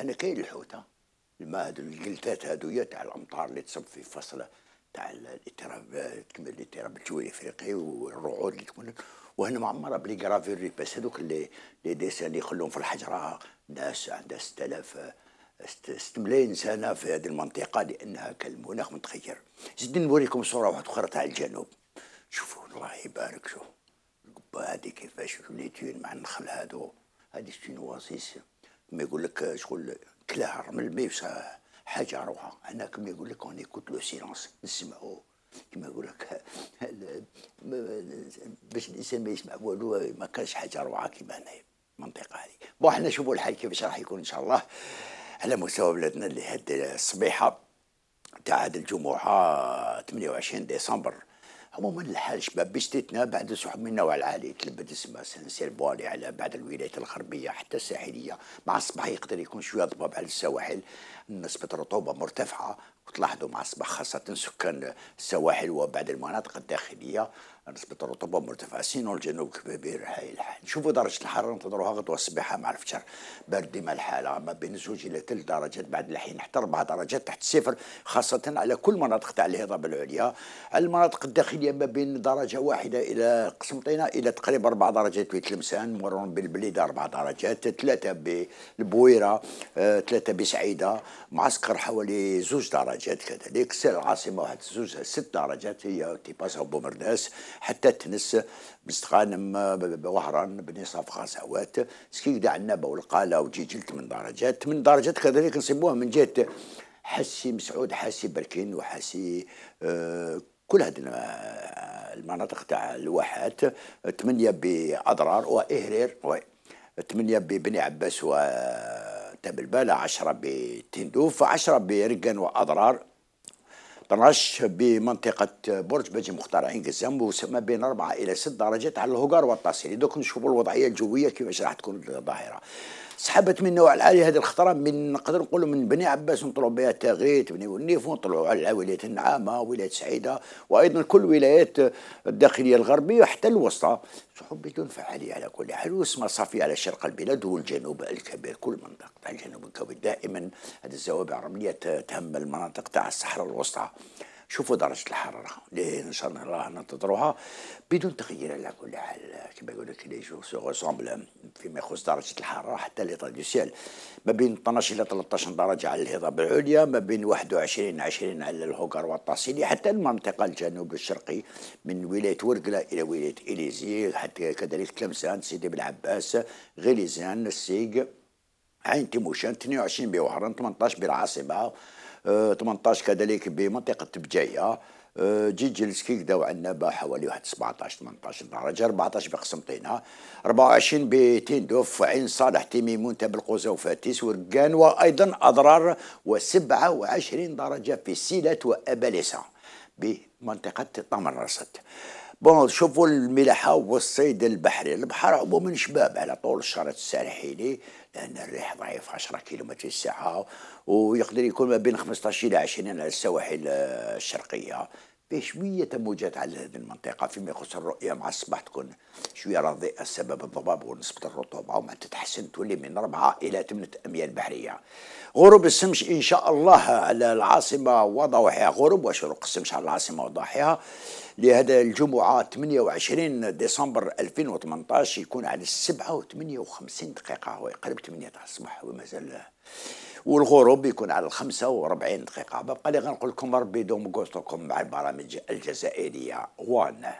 انا كاين الحوت الماء هذو الجلتات هادويا تاع الامطار اللي تصب في فصله تاع الاضطراب كما الاضطراب الجوي الافريقي والرعود اللي تكون وهنا معمره بلي كرافير بس هذوك اللي لي ديسان اللي يخلون في الحجره ناس عندها 6000 6 ملايين سنه في هذه المنطقه لانها كان المناخ متغير زيد نوريكم صوره واحده اخرى تاع الجنوب شوفوا الله يبارك شوفوا القبه هذه كيفاش وليتين مع النخل هذو هذه شنو واسيس ما يقول لك شغل كلاها رمل ما حاجه روحها هنا كما يقول لك اون ايكوت لو سيلونس نسمعوا كما يقول لك باش الانسان ما يسمع والو ما كانش حاجه روعه كما هنايا المنطقه هذه بون حنا نشوفوا الحال كيفاش راح يكون ان شاء الله على مستوى بلادنا اللي هاد الصبيحه تاع هاد الجمعه 28 ديسمبر عموما الحال شباب بشتيتنا بعد سحب من النوع العالي تلبد اسمها سنسير بوالي على بعض الولايات الغربيه حتى الساحليه مع الصباح يقدر يكون شويه ضباب على السواحل نسبه رطوبه مرتفعه وتلاحظوا مع الصباح خاصة سكان السواحل وبعض المناطق الداخلية نسبة الرطوبة مرتفعة سينو الجنوب كبير هاي الحال نشوفوا درجة الحرارة ننتظروها غدوة الصباح مع الفجر برد ديما الحالة ما بين زوج إلى ثلاث درجات بعد الحين حتى أربع درجات تحت الصفر خاصة على كل مناطق تاع الهضاب العليا المناطق الداخلية ما بين درجة واحدة إلى قسمطينة إلى تقريبا أربع درجات في تلمسان مرون بالبليدة أربع درجات ثلاثة بالبويرة آه، ثلاثة بسعيدة معسكر حوالي زوج درجات درجات كذلك العاصمة واحد زوجها ست درجات هي أو بومرداس حتى تنس مستغانم وهران بني صف غزوات سكيكدا عنابة والقالة وجيجلت من درجات من درجات كذلك نصيبوها من جهة حسي مسعود حسي بركين وحسي آه، كل هذه المناطق تاع الواحات ثمانية بأضرار وإهرير ثمانية ببني عباس و انت بالبالة عشرة بتندوف عشرة برقن وأضرار 12 بمنطقة برج بجي مختار عين قزام وسما بين أربعة إلى ست درجات على الهقار والتصيري دوك نشوفوا الوضعية الجوية كيفاش راح تكون الظاهرة سحبت من نوع العالي هذه الخطره من نقدر نقولوا من بني عباس نطلعوا بها تاغيت بني ونيف ونطلعوا على ولايه النعامه ولايه سعيده وايضا كل ولايات الداخليه الغربيه وحتى الوسطى سحب بدون فعاليه على كل حال واسمها صافي على شرق البلاد والجنوب الكبير كل منطقه تاع الجنوب الكبير دائما هذه الزوابع الرمليه تهم المناطق تاع الصحراء الوسطى شوفوا درجه الحراره اللي ان شاء الله ننتظروها بدون تغيير على كل حال كما يقول لك لي جو سو غوسومبل فيما يخص درجه الحراره حتى لي دو سيال ما بين 12 الى 13 درجه على الهضاب العليا ما بين 21 20 على الهوكر والتاصيلي حتى المنطقه الجنوب الشرقي من ولايه ورقله الى ولايه اليزي حتى كذلك تلمسان سيدي بن عباس غليزان السيق عين تيموشان 22 بوهران 18 بالعاصمه 18 آه، كذلك بمنطقه تبجايه آه، جي جلس كي كداو عندنا حوالي واحد 17 18 درجه 14 بقسمطينه 24 بتندوف عين صالح تيميمون تاب القوزه وفاتيس ورقان وايضا اضرار و27 درجه في سيلات وابلسه بمنطقه طمر رصد بون شوفوا الملاحة والصيد البحري البحر عموما شباب على طول الشرط الساحلي لأن الريح ضعيف 10 كيلومتر الساعة ويقدر يكون ما بين 15 إلى 20 على السواحل آه، الشرقية بشوية موجات على هذه المنطقة فيما يخص الرؤية مع الصباح تكون شوية رضيئة سبب الضباب ونسبة الرطوبة وما تتحسن تولي من أربعة إلى ثمانية أميال بحرية غروب السمش إن شاء الله على العاصمة وضواحيها غروب وشروق السمش على العاصمة وضواحيها لهذا الجمعة 28 ديسمبر 2018 يكون على السبعة و58 دقيقة ويقرب 8 تاع الصباح ومازال والغروب يكون على الخمسة وربعين دقيقة ببقى لي غنقول لكم ربي دوم قوسكم مع البرامج الجزائرية وان